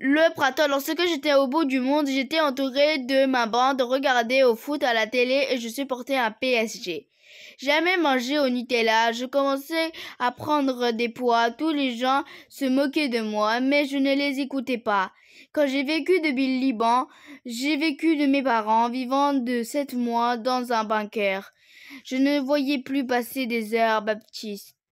Le prato lorsque j'étais au bout du monde, j'étais entouré de ma bande, regardais au foot à la télé et je supportais un PSG. Jamais mangé au Nutella, je commençais à prendre des poids, tous les gens se moquaient de moi, mais je ne les écoutais pas. Quand j'ai vécu de le Liban, j'ai vécu de mes parents vivant de sept mois dans un bunker. Je ne voyais plus passer des heures baptistes.